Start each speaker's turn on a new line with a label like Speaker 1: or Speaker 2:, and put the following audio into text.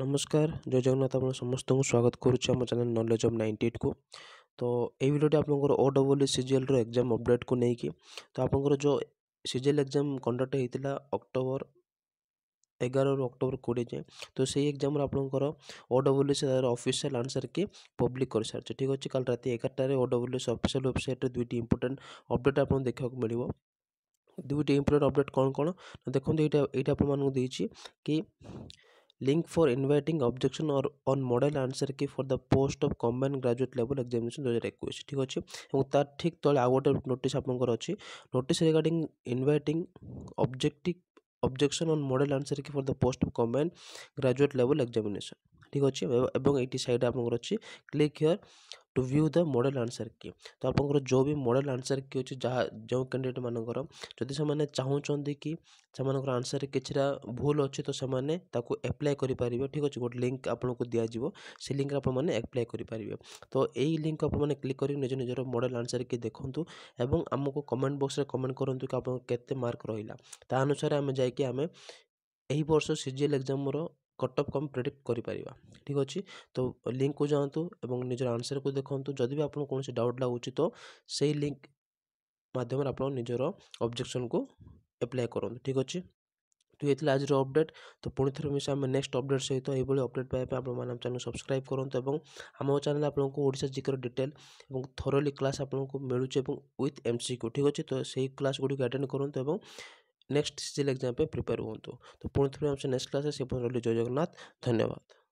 Speaker 1: ନମସ୍କାର ଜୟ ଜଗନ୍ନାଥ ଆପଣ ସମସ୍ତଙ୍କୁ ସ୍ୱାଗତ କରୁଛି ଆମ ଚ୍ୟାନେଲ୍ ନଲେଜ୍ ଅଫ୍ ନାଇଣ୍ଟି ଏଇଟ୍କୁ ତ ଏଇ ଭିଡ଼ିଓଟି ଆପଣଙ୍କର ଓ ଡବଲ୍ ଇ ସିଜିଏଲ୍ର ଏକ୍ଜାମ୍ ଅପଡ଼େଟ୍କୁ ନେଇକି ତ ଆପଣଙ୍କର ଯେଉଁ ସିଜିଏଲ୍ ଏକ୍ଜାମ୍ କଣ୍ଡକ୍ଟ ହେଇଥିଲା ଅକ୍ଟୋବର ଏଗାରରୁ ଅକ୍ଟୋବର କୋଡ଼ିଏ ଯାଏଁ ତ ସେଇ ଏକ୍ଜାମ୍ର ଆପଣଙ୍କର ଓ ଡବ୍ଲ୍ୟୁ ଏସ୍ ତା'ର ଅଫିସିଆଲ୍ ଆନ୍ସର୍ କି ପବ୍ଲିକ୍ କରିସାରିଛି ଠିକ୍ ଅଛି କାଲି ରାତି ଏଗାରଟାରେ ଓ ଡବ୍ଲ୍ୟୁ ଏସ୍ ଅଫିସିଆଲ୍ ୱେବସାଇଟ୍ରେ ଦୁଇଟି ଇମ୍ପୋର୍ଟାଣ୍ଟ ଅପଡ଼େଟ୍ ଆପଣଙ୍କୁ ଦେଖିବାକୁ ମିଳିବ ଦୁଇଟି ଇମ୍ପୋର୍ଟାଣ୍ଟ ଅପଡ଼େଟ୍ କ'ଣ କ'ଣ ଦେଖନ୍ତୁ ଏଇଟା ଏଇଟା ଆପଣମାନଙ୍କୁ ଦେଇଛି କି लिंक फॉर इनवाइटिंग ऑब्जेक्शन और on model answer key for the post of common graduate level examination दो हजार एक ठीक अच्छे और तार ठीक तले आउ गोटे नोट आपर अच्छी note regarding inviting objective objection on model answer key for the post of common graduate level examination ठीक अच्छे ये सैड आप click here to view the model answer key ତ ଆପଣଙ୍କର ଯେଉଁ ବି ମଡ଼େଲ୍ ଆନ୍ସର୍ କି ଅଛି ଯାହା ଯେଉଁ କ୍ୟାଣ୍ଡିଡ଼େଟ୍ମାନଙ୍କର ଯଦି ସେମାନେ ଚାହୁଁଛନ୍ତି କି ସେମାନଙ୍କର ଆନ୍ସର୍ରେ କିଛିଟା ଭୁଲ ଅଛି ତ ସେମାନେ ତାକୁ ଆପ୍ଲାଏ କରିପାରିବେ ଠିକ୍ ଅଛି ଗୋଟେ ଲିଙ୍କ୍ ଆପଣଙ୍କୁ ଦିଆଯିବ ସେ ଲିଙ୍କ୍ରେ ଆପଣମାନେ ଆପ୍ଲାଏ କରିପାରିବେ ତ ଏଇ ଲିଙ୍କ୍ ଆପଣମାନେ କ୍ଲିକ୍ କରି ନିଜ ନିଜର ମଡ଼େଲ୍ ଆନ୍ସର୍ କି ଦେଖନ୍ତୁ ଏବଂ ଆମକୁ କମେଣ୍ଟ ବକ୍ସରେ କମେଣ୍ଟ କରନ୍ତୁ କି ଆପଣଙ୍କ କେତେ ମାର୍କ ରହିଲା ତା ଅନୁସାରେ ଆମେ ଯାଇକି ଆମେ ଏହି ବର୍ଷ ସି ଜି ଏଲ୍ ଏକ୍ଜାମ୍ର କଟଅଫ୍କୁ ଆମେ ପ୍ରେଡ଼ିକ୍ଟ କରିପାରିବା ଠିକ୍ ଅଛି ତ ଲିଙ୍କ୍କୁ ଯାଆନ୍ତୁ ଏବଂ ନିଜର ଆନ୍ସର୍କୁ ଦେଖନ୍ତୁ ଯଦି ବି ଆପଣଙ୍କୁ କୌଣସି ଡାଉଟ୍ ଲାଗୁଛି ତ ସେଇ ଲିଙ୍କ୍ ମାଧ୍ୟମରେ ଆପଣ ନିଜର ଅବଜେକ୍ସନ୍କୁ ଆପ୍ଲାଏ କରନ୍ତୁ ଠିକ୍ ଅଛି ତ ଏଥିଲା ଆଜିର ଅପଡ଼େଟ୍ ତ ପୁଣି ଥରେ ମିଶା ଆମେ ନେକ୍ସଟ ଅପଡ଼େଟ୍ ସହିତ ଏହିଭଳି ଅପଡ଼େଟ୍ ପାଇବା ପାଇଁ ଆପଣମାନେ ଆମ ଚ୍ୟାନେଲ୍ ସବସ୍କ୍ରାଇବ୍ କରନ୍ତୁ ଏବଂ ଆମ ଚ୍ୟାନେଲ୍ ଆପଣଙ୍କୁ ଓଡ଼ିଶା ଜିକେର ଡିଟେଲ୍ ଏବଂ ଥରଲି କ୍ଲାସ୍ ଆପଣଙ୍କୁ ମିଳୁଛି ଏବଂ ୱିଥ୍ ଏମ୍ ସି କ୍ୟୁ ଠିକ୍ ଅଛି ତ ସେଇ କ୍ଲାସ୍ ଗୁଡ଼ିକୁ ଆଟେଣ୍ଡ କରନ୍ତୁ ଏବଂ नेक्स्ट सिलेक्ट जहाँ प्रिपेयर हूँ तो पुणी आम से नेक्स्ट क्लास है से जय जगन्नाथ धन्यवाद